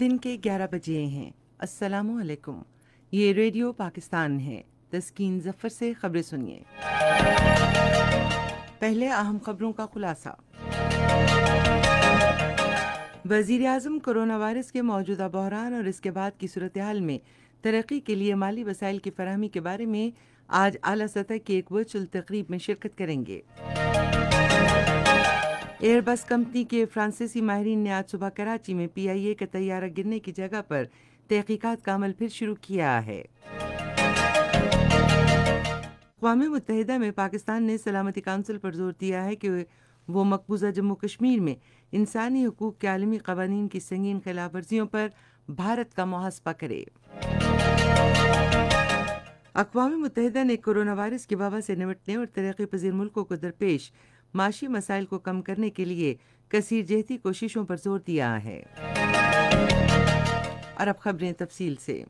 दिन के 11 बजे हैं अस्सलाम वालेकुम ये रेडियो पाकिस्तान है तस्कीन जफर से खबरें सुनिए पहले अहम खबरों का खुलासा वजीर अजम कोरोना वायरस के मौजूदा बहरान और इसके बाद की सूरत हाल में तरक्की के लिए माली वसाइल की फरहमी के बारे में आज अली सतह की एक वर्चुअल तकरीब में शिरकत करेंगे एयरबस कंपनी के फ्रांसीसी माहरीन ने आज सुबह कराची में पीआईए का तैयारा गिरने की जगह पर तहकीकात का अमल फिर शुरू किया है अवा मुतहदा में पाकिस्तान ने सलामती काउंसिल पर जोर दिया है कि वो मकबूजा जम्मू कश्मीर में इंसानी हकूक़ के आलमी कवानीन की संगीन खिलाफ वर्जियों पर भारत का मुहासपा करे अकवा मुतहदा ने कोरोना वायरस की वबा से निपटने और तरक्की पजीर मुल्कों को दरपेश माशी मसाइल को कम करने के लिए कसीर जहती कोशिशों पर जोर दिया है और अब खबरें तफसील से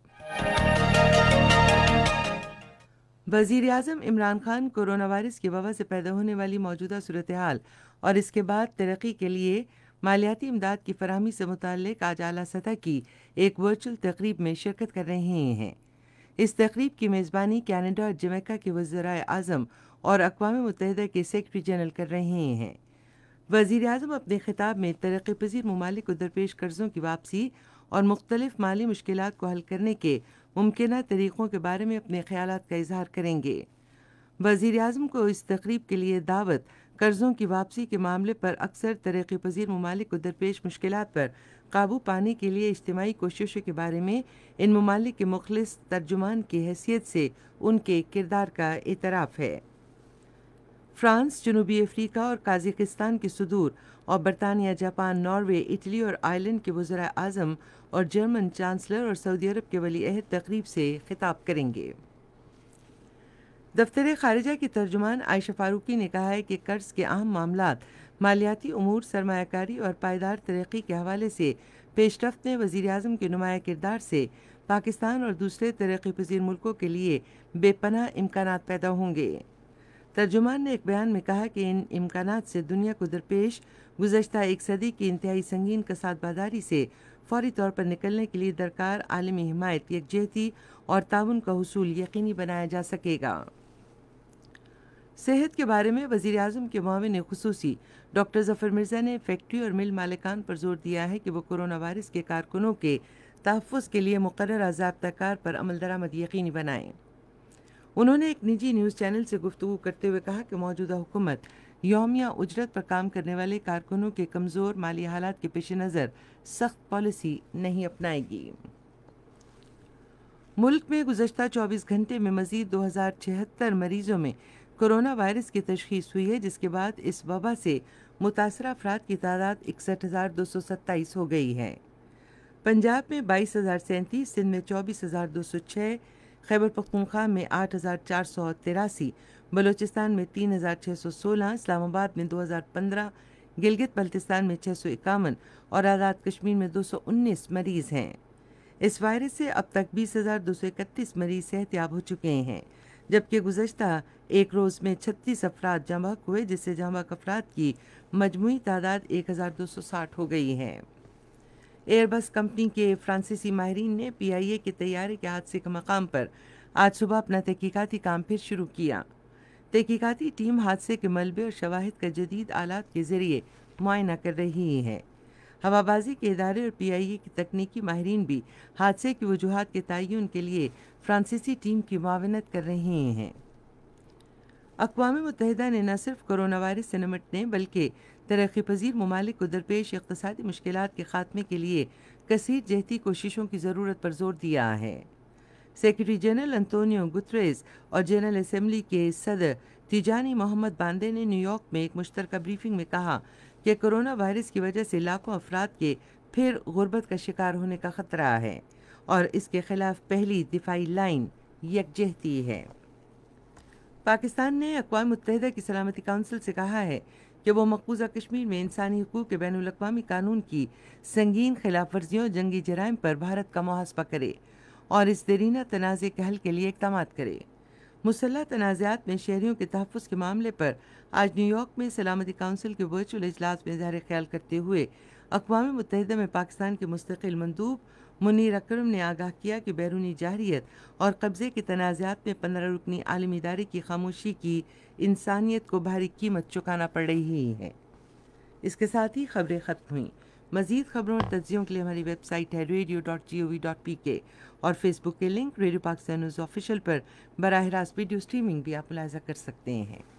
वजीर अजम इमरान खान कोरोना वायरस की वबा से पैदा होने वाली मौजूदा सूरत हाल और इसके बाद तरक्की के लिए मालियाती इमदाद की फरहमी से मुतल आज अली सतह की एक वर्चुअल तकरीब में शिरकत कर रहे हैं इस तकरीब की मेज़बानी कैनेडा और जमैका के वजरा अजम और अकवा मुतहदा के सेक्रटरी जनरल कर रहे हैं वज़ी अजम अपने ख़िताब में तरक् पजीर ममालिक को दरपेश कर्ज़ों की वापसी और मुख्तलिफ माली मुश्किल को हल करने के मुमकिन तरीक़ों के बारे में अपने ख्याल का इजहार करेंगे वजीर अजम को इस तकरीब के लिए दावत कर्ज़ों की वापसी के मामले पर अक्सर तरक्की पजीर ममालिक को दरपेश मुश्किल पर काबू पाने के लिए इज्तमी कोशिशों के बारे में इन ममालिक के मुखलिस तर्जुमान की हैसियत से उनके किरदार का एतराफ़ है फ्रांस जनूबी अफ्रीका और काजिकिस्तान के सुदूर और बरतानिया जापान नॉर्वे इटली और आयरलैंड के वजरा आजम और जर्मन चांसलर और सऊदी अरब के वली अहद तकरीब से खिताब करेंगे दफ्तर खारजा के तर्जुमान आयशा फारूकी ने कहा है कि कर्ज के अहम मामला मालियाती अमूर सरमाकारी और पायदार तरक्की के हवाले से पेशरफ ने वज़ी अजम के नुमाया किरदार से पाकिस्तान और दूसरे तरक्की पजीर मुल्कों के लिए बेपनाह इम्कान पैदा होंगे तर्जुमान ने एक बयान में कहा कि इन इम्कान से दुनिया को दरपेश गुजशत एक सदी की इंतहाई संगीन बाजारी से फौरी तौर पर निकलने के लिए दरकार आलमी हमायत यकजहती और ताउन का हसूल यकीनी बनाया जा सकेगा सेहत के बारे में वजीर अजम के मामिन खसूसी डॉक्टर जफर मिर्ज़ा ने फैक्ट्री और मिल मालिकान पर जोर दिया है कि वो कोरोना वायरस के कारकुनों के तहफ़ के लिए मुकर जबता कार पर अमल दरामद यकीनी बनाएं उन्होंने एक निजी न्यूज़ चैनल से गुफ्तु करते हुए कहा कि मौजूदा हुकूमत योमिया उजरत पर काम करने वाले कारकुनों के कमज़ोर माली हालात के पेश नज़र सख्त पॉलिसी नहीं अपनाएगी मुल्क में गुजशत 24 घंटे में मजीद दो हज़ार छिहत्तर मरीजों में कोरोना वायरस की तशखीस हुई है जिसके बाद इस वबा से मुतासर अफराद की तादाद इकसठ हज़ार दो सौ सत्ताईस हो गई है पंजाब में बाईस हज़ार सैंतीस सिंध में चौबीस हज़ार दो सौ छह खैबर पख्तूनख्वा में आठ हज़ार चार सौ तिरासी बलोचिस्तान में तीन हज़ार छः सौ सोलह इस्लामाबाद में दो हज़ार पंद्रह गिलगित बल्तिस्तान में छः सौ इक्यावन और आज़ाद कश्मीर में दो सौ उन्नीस मरीज़ हैं इस वायरस से अब तक बीस हज़ार दो सौ इकतीस मरीज़ सेहतियाब हो चुके हैं जबकि गुजशत एक रोज़ में छत्तीस अफराद जमा हुए जिससे जमा अफराद की मजमू तादाद एक हज़ार दो सौ साठ हो गई है एयरबस कंपनी के फ्रांसीसी माहरीन ने पीआईए के तैयारे के हादसे के मकाम पर आज सुबह अपना तहकीकती काम फिर शुरू किया तहकीकती टीम हादसे के मलबे और शवाहद का जदीद आलात के जरिए मुआयना कर रही है हवाबाजी के इदारे और पीआईए के तकनीकी माहरीन भी हादसे की वजूहत के तयन के लिए फ्रांसीसी टीम की मावनत कर रहे हैं अकवा मुतहदा ने न सिर्फ कोरोना वायरस से निमटने बल्कि तरक्की पजीर ममालिक को दरपेश इकतसादी मुश्किल के खात्मे के लिए कसर जहती कोशिशों की ज़रूरत पर जोर दिया है सेक्रेटरी जनरल अंतोनियो गुतरेस और जनरल असम्बली के सदर तिजानी मोहम्मद बांदे ने न्यूयॉर्क में एक मुश्तर ब्रीफिंग में कहा कि कोरोना वायरस की वजह से लाखों अफराद के फिर गुर्बत का शिकार होने का खतरा है और इसके खिलाफ पहली दिफाई लाइन यकजहती है पाकिस्तान ने अकवा मुतहदा की सलामती काउंसिल से कहा है कि वह मकबूजा कश्मीर में इंसानी हकूक़ के बैन अवी कानून की संगीन खिलाफ वर्जियों जंगी जराइम पर भारत का मुहासपा करे और इस दरीना तनाज़े के हल के लिए इकदाम करे मुसल तनाज़ात में शहरीों के तहफ़ के मामले पर आज न्यूयॉर्क में सलामती काउंसिल के वर्चुअल अजलास में इजहार ख्याल करते हुए अकवा मुतहद में पाकिस्तान के मुस्तकिल मंदूब मुनीर अक्रम ने आगाह किया कि बैरूनी जाहरीत और कब्ज़े के तनाज़ात में पंद्रह रुकनी आलमी इदारे की खामोशी की इंसानियत को भारी कीमत चुकाना पड़ रही है इसके साथ ही खबरें ख़त्म हुई मजीद खबरों और तजियों के लिए हमारी वेबसाइट है radio dot G O V dot P K और फेसबुक के link radio Pakistan news official पर बरह रास्त वीडियो स्ट्रीमिंग भी आप मुलाजा कर सकते हैं